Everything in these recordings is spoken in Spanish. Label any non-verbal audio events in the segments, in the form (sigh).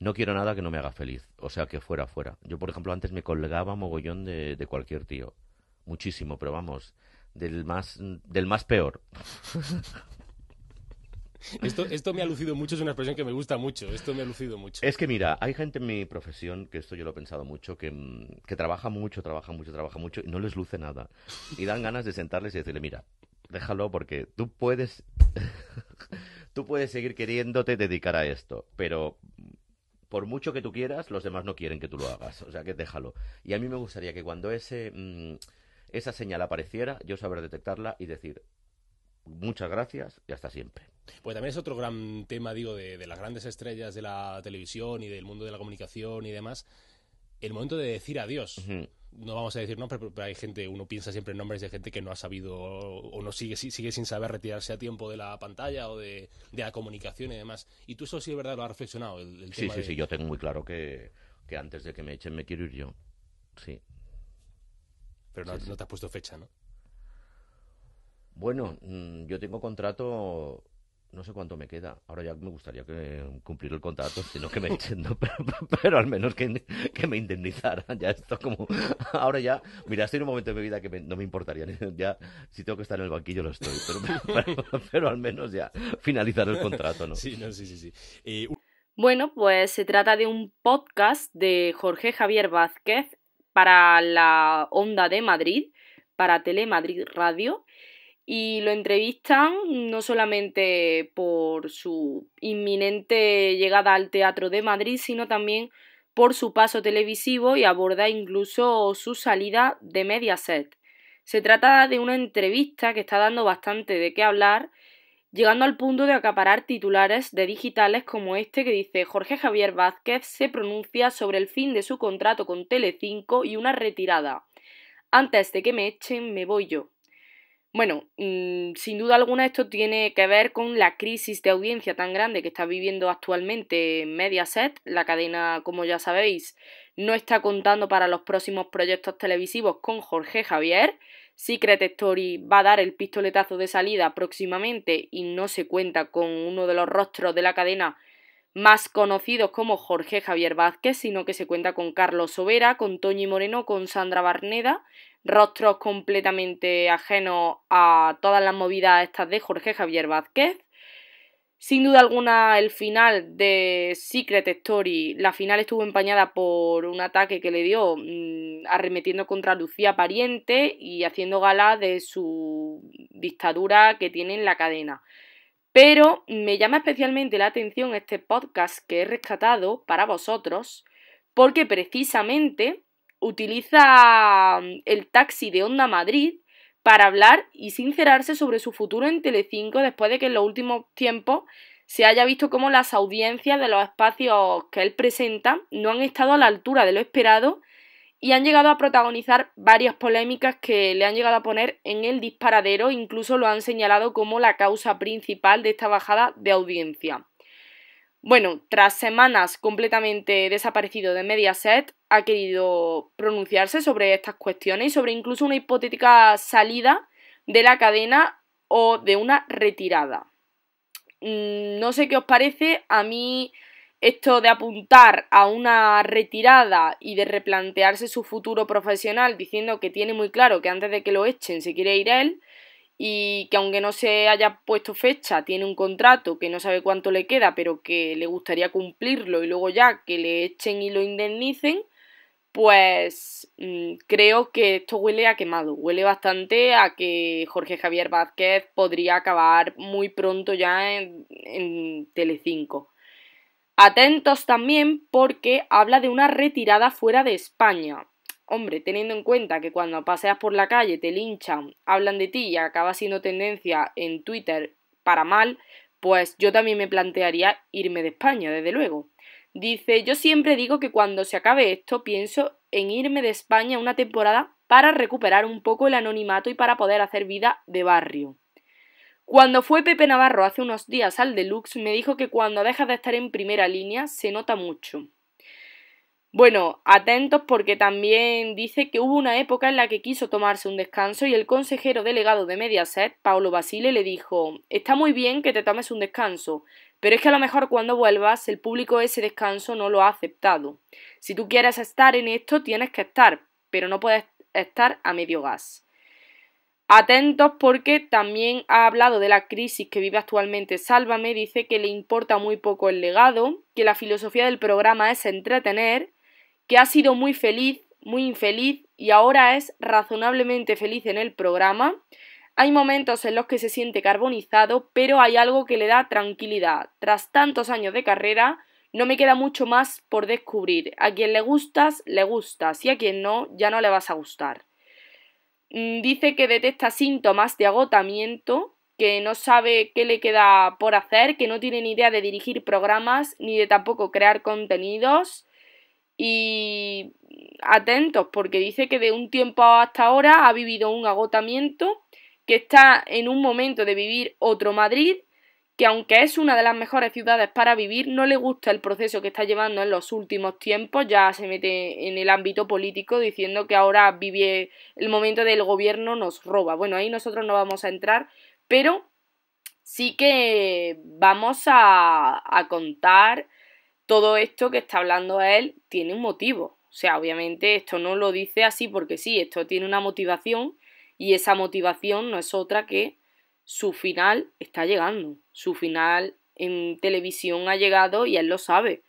no quiero nada que no me haga feliz. O sea, que fuera, fuera. Yo, por ejemplo, antes me colgaba mogollón de, cualquier tío. Muchísimo, pero vamos, del más, del más peor. (laughs) Esto, esto me ha lucido mucho, es una expresión que me gusta mucho. Esto me ha lucido mucho. Es que mira, hay gente en mi profesión, que esto yo lo he pensado mucho, que, mm, que trabaja mucho, trabaja mucho, trabaja mucho y no les luce nada. Y dan ganas de sentarles y decirle, mira, déjalo porque tú puedes, (laughs) tú puedes seguir queriéndote dedicar a esto, pero por mucho que tú quieras, los demás no quieren que tú lo hagas. O sea, que déjalo. Y a mí me gustaría que cuando ese, mm, esa señal apareciera, yo saber detectarla y decir, muchas gracias y hasta siempre. Pues también es otro gran tema, digo, de, las grandes estrellas de la televisión y del mundo de la comunicación y demás, el momento de decir adiós no vamos a decir nombres, pero, hay gente, uno piensa siempre en nombres de gente que no ha sabido o, no sigue, sigue sin saber retirarse a tiempo de la pantalla o de, la comunicación y demás. Y tú eso sí, es verdad, lo has reflexionado. El, sí, sí, sí, yo tengo muy claro que, antes de que me echen me quiero ir yo. Sí. Pero no, no te has puesto fecha, ¿no? Bueno, mm, yo tengo contrato no sé cuánto me queda. Ahora ya me gustaría que eh, cumplir el contrato, sino que me echen, (laughs) pero, al menos que, me indemnizaran. Ya esto como... Ahora ya, mira, estoy en un momento de mi vida que no me importaría. (laughs) Ya, si tengo que estar en el banquillo, lo estoy. Pero, al menos ya finalizar el contrato, ¿no? Sí, sí, sí. Eh, bueno, pues se trata de un podcast de Jorge Javier Vázquez para la Onda de Madrid, para Telemadrid Radio y lo entrevistan no solamente por su inminente llegada al Teatro de Madrid, sino también por su paso televisivo y aborda incluso su salida de Mediaset. Se trata de una entrevista que está dando bastante de qué hablar, llegando al punto de acaparar titulares de digitales como este que dice Jorge Javier Vázquez se pronuncia sobre el fin de su contrato con Telecinco y una retirada. Antes de que me echen, me voy yo. Bueno, mm, sin duda alguna esto tiene que ver con la crisis de audiencia tan grande que está viviendo actualmente Mediaset. La cadena, como ya sabéis, no está contando para los próximos proyectos televisivos con Jorge Javier. Secret Story va a dar el pistoletazo de salida próximamente y no se cuenta con uno de los rostros de la cadena más conocidos como Jorge Javier Vázquez, sino que se cuenta con Carlos Sobera, con Toñi Moreno, con Sandra Barneda, rostros completamente ajenos a todas las movidas estas de Jorge Javier Vázquez. Sin duda alguna, el final de Secret Story, la final estuvo empañada por un ataque que le dio mm, arremetiendo contra Lucía Pariente y haciendo gala de su dictadura que tiene en la cadena. Pero me llama especialmente la atención este podcast que he rescatado para vosotros, porque precisamente utiliza mm, el taxi de Onda Madrid para hablar y sincerarse sobre su futuro en Telecinco después de que en los últimos tiempos se haya visto como las audiencias de los espacios que él presenta no han estado a la altura de lo esperado y han llegado a protagonizar varias polémicas que le han llegado a poner en el disparadero, incluso lo han señalado como la causa principal de esta bajada de audiencia. Bueno, tras semanas completamente desaparecido de Mediaset, ha querido pronunciarse sobre estas cuestiones y sobre incluso una hipotética salida de la cadena o de una retirada. Mm, no sé qué os parece, a mí esto de apuntar a una retirada y de replantearse su futuro profesional diciendo que tiene muy claro que antes de que lo echen se quiere ir él, y que aunque no se haya puesto fecha, tiene un contrato que no sabe cuánto le queda, pero que le gustaría cumplirlo y luego ya que le echen y lo indemnicen, pues mm, creo que esto huele a quemado, huele bastante a que Jorge Javier Vázquez podría acabar muy pronto ya en, en Telecinco. Atentos también porque habla de una retirada fuera de España. Hombre, teniendo en cuenta que cuando paseas por la calle te linchan, hablan de ti y acaba siendo tendencia en Twitter para mal, pues yo también me plantearía irme de España, desde luego. Dice, yo siempre digo que cuando se acabe esto pienso en irme de España una temporada para recuperar un poco el anonimato y para poder hacer vida de barrio. Cuando fue Pepe Navarro hace unos días al Deluxe me dijo que cuando dejas de estar en primera línea se nota mucho. Bueno, atentos porque también dice que hubo una época en la que quiso tomarse un descanso y el consejero delegado de Mediaset, Paulo Basile, le dijo Está muy bien que te tomes un descanso, pero es que a lo mejor cuando vuelvas el público ese descanso no lo ha aceptado. Si tú quieres estar en esto, tienes que estar, pero no puedes estar a medio gas. Atentos porque también ha hablado de la crisis que vive actualmente Sálvame, dice que le importa muy poco el legado, que la filosofía del programa es entretener que ha sido muy feliz, muy infeliz y ahora es razonablemente feliz en el programa. Hay momentos en los que se siente carbonizado, pero hay algo que le da tranquilidad. Tras tantos años de carrera, no me queda mucho más por descubrir. A quien le gustas, le gustas y a quien no, ya no le vas a gustar. Mm, dice que detecta síntomas de agotamiento, que no sabe qué le queda por hacer, que no tiene ni idea de dirigir programas ni de tampoco crear contenidos y atentos, porque dice que de un tiempo hasta ahora ha vivido un agotamiento, que está en un momento de vivir otro Madrid, que aunque es una de las mejores ciudades para vivir, no le gusta el proceso que está llevando en los últimos tiempos, ya se mete en el ámbito político diciendo que ahora vive el momento del gobierno nos roba. Bueno, ahí nosotros no vamos a entrar, pero sí que vamos a, contar todo esto que está hablando a él tiene un motivo. O sea, obviamente esto no lo dice así porque sí, esto tiene una motivación y esa motivación no es otra que su final está llegando. Su final en televisión ha llegado y él lo sabe.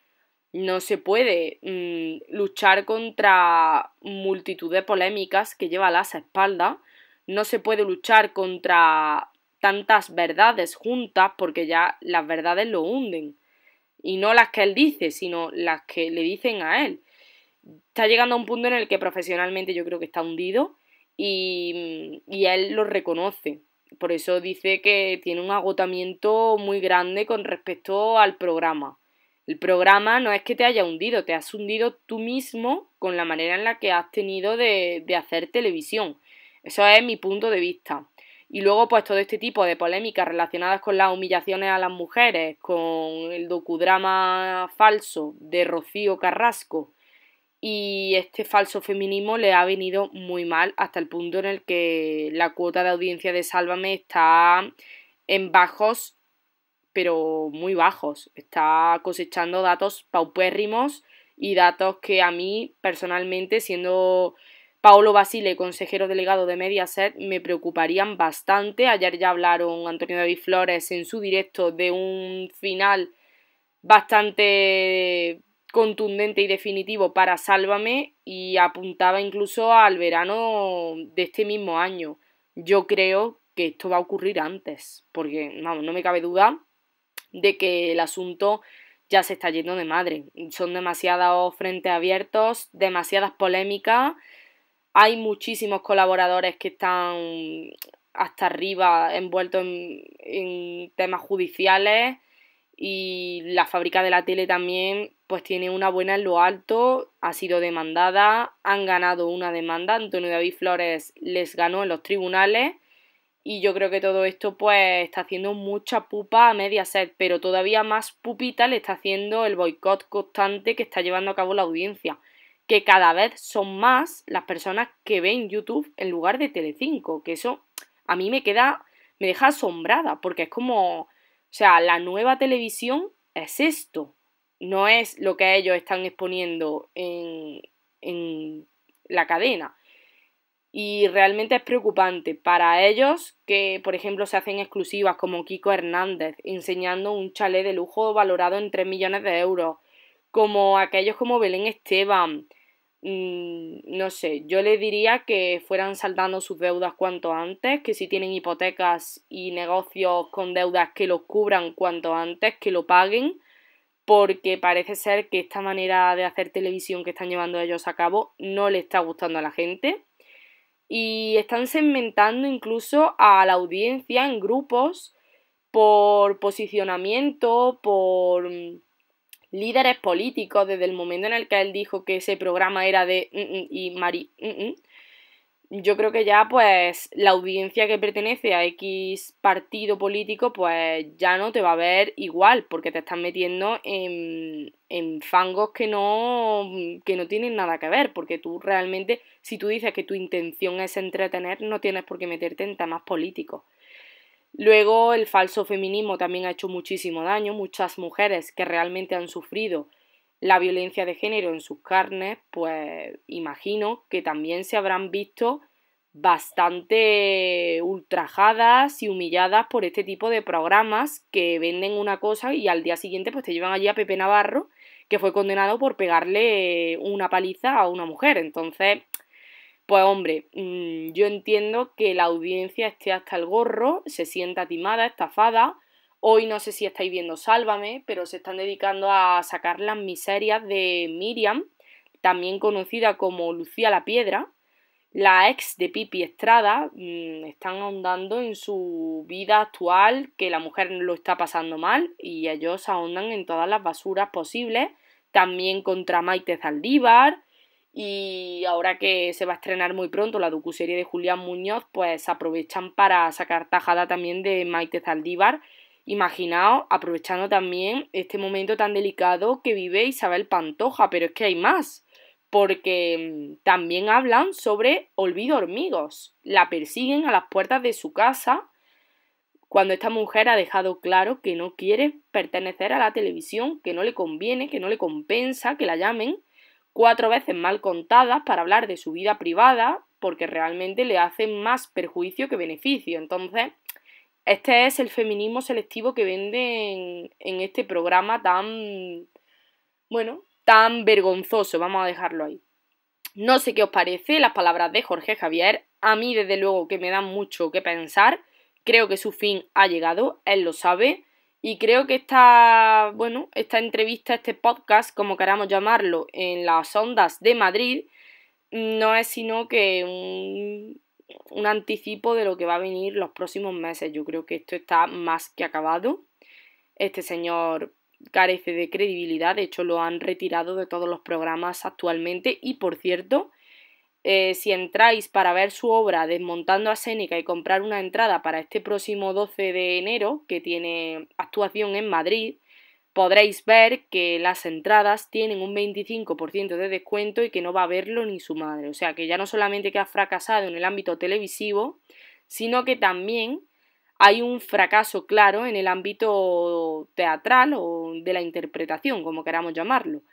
No se puede mm, luchar contra multitud de polémicas que lleva a las espaldas. No se puede luchar contra tantas verdades juntas porque ya las verdades lo hunden y no las que él dice, sino las que le dicen a él. Está llegando a un punto en el que profesionalmente yo creo que está hundido y, él lo reconoce. Por eso dice que tiene un agotamiento muy grande con respecto al programa. El programa no es que te haya hundido, te has hundido tú mismo con la manera en la que has tenido de, de hacer televisión. Eso es mi punto de vista. Y luego, pues todo este tipo de polémicas relacionadas con las humillaciones a las mujeres, con el docudrama falso de Rocío Carrasco. Y este falso feminismo le ha venido muy mal hasta el punto en el que la cuota de audiencia de Sálvame está en bajos, pero muy bajos. Está cosechando datos paupérrimos y datos que a mí personalmente, siendo Paolo Basile, consejero delegado de Mediaset, me preocuparían bastante. Ayer ya hablaron Antonio David Flores en su directo de un final bastante contundente y definitivo para Sálvame y apuntaba incluso al verano de este mismo año. Yo creo que esto va a ocurrir antes, porque no me cabe duda de que el asunto ya se está yendo de madre. Son demasiados frentes abiertos, demasiadas polémicas hay muchísimos colaboradores que están hasta arriba envueltos en, temas judiciales y la fábrica de la tele también pues tiene una buena en lo alto, ha sido demandada, han ganado una demanda, Antonio David Flores les ganó en los tribunales y yo creo que todo esto pues está haciendo mucha pupa a Mediaset, pero todavía más pupita le está haciendo el boicot constante que está llevando a cabo la audiencia que cada vez son más las personas que ven YouTube en lugar de Telecinco, que eso a mí me queda, me deja asombrada, porque es como, o sea, la nueva televisión es esto, no es lo que ellos están exponiendo en, en la cadena. Y realmente es preocupante para ellos que, por ejemplo, se hacen exclusivas como Kiko Hernández enseñando un chalet de lujo valorado en 3 millones de euros, como aquellos como Belén Esteban, Mm, no sé, yo le diría que fueran saldando sus deudas cuanto antes, que si tienen hipotecas y negocios con deudas que los cubran cuanto antes, que lo paguen, porque parece ser que esta manera de hacer televisión que están llevando ellos a cabo no le está gustando a la gente. Y están segmentando incluso a la audiencia en grupos por posicionamiento, por mm, líderes políticos desde el momento en el que él dijo que ese programa era de mm, mm, y Mari. Mm, yo creo que ya pues la audiencia que pertenece a X partido político pues ya no te va a ver igual porque te están metiendo en, fangos que no, que no tienen nada que ver porque tú realmente si tú dices que tu intención es entretener no tienes por qué meterte en temas políticos. Luego el falso feminismo también ha hecho muchísimo daño. Muchas mujeres que realmente han sufrido la violencia de género en sus carnes, pues imagino que también se habrán visto bastante ultrajadas y humilladas por este tipo de programas que venden una cosa y al día siguiente pues te llevan allí a Pepe Navarro que fue condenado por pegarle una paliza a una mujer. Entonces pues hombre, mm, yo entiendo que la audiencia esté hasta el gorro, se sienta timada, estafada. Hoy no sé si estáis viendo Sálvame, pero se están dedicando a sacar las miserias de Miriam, también conocida como Lucía la Piedra, la ex de Pipi Estrada, mm, están ahondando en su vida actual, que la mujer lo está pasando mal, y ellos ahondan en todas las basuras posibles, también contra Maite Zaldívar, y ahora que se va a estrenar muy pronto la docuserie de Julián Muñoz, pues aprovechan para sacar tajada también de Maite Zaldívar. Imaginaos, aprovechando también este momento tan delicado que vive Isabel Pantoja, pero es que hay más, porque mm, también hablan sobre olvido hormigos. La persiguen a las puertas de su casa cuando esta mujer ha dejado claro que no quiere pertenecer a la televisión, que no le conviene, que no le compensa que la llamen cuatro veces mal contadas para hablar de su vida privada porque realmente le hacen más perjuicio que beneficio. Entonces, este es el feminismo selectivo que venden en, en este programa tan, bueno, tan vergonzoso. Vamos a dejarlo ahí. No sé qué os parece las palabras de Jorge Javier. A mí, desde luego, que me dan mucho que pensar. Creo que su fin ha llegado, él lo sabe. Y creo que esta, bueno, esta entrevista, este podcast, como queramos llamarlo, en las ondas de Madrid, no es sino que un, un anticipo de lo que va a venir los próximos meses. Yo creo que esto está más que acabado. Este señor carece de credibilidad, de hecho lo han retirado de todos los programas actualmente y por cierto, eh, si entráis para ver su obra Desmontando a Séneca y comprar una entrada para este próximo 12 de enero, que tiene actuación en Madrid, podréis ver que las entradas tienen un 25% de descuento y que no va a verlo ni su madre. O sea que ya no solamente que ha fracasado en el ámbito televisivo, sino que también hay un fracaso claro en el ámbito teatral o de la interpretación, como queramos llamarlo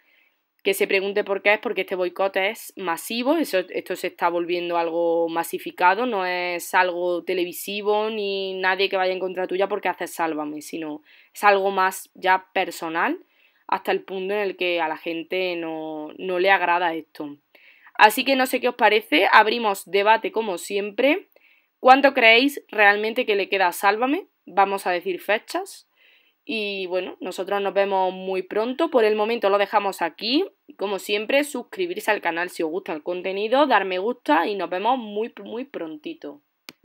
que se pregunte por qué es porque este boicot es masivo, esto se está volviendo algo masificado, no es algo televisivo ni nadie que vaya en contra tuya porque haces sálvame, sino es algo más ya personal hasta el punto en el que a la gente no, no le agrada esto. Así que no sé qué os parece, abrimos debate como siempre. ¿Cuánto creéis realmente que le queda a Sálvame? Vamos a decir fechas. Y bueno, nosotros nos vemos muy pronto. Por el momento lo dejamos aquí. Como siempre, suscribirse al canal si os gusta el contenido, dar me gusta y nos vemos muy, muy prontito.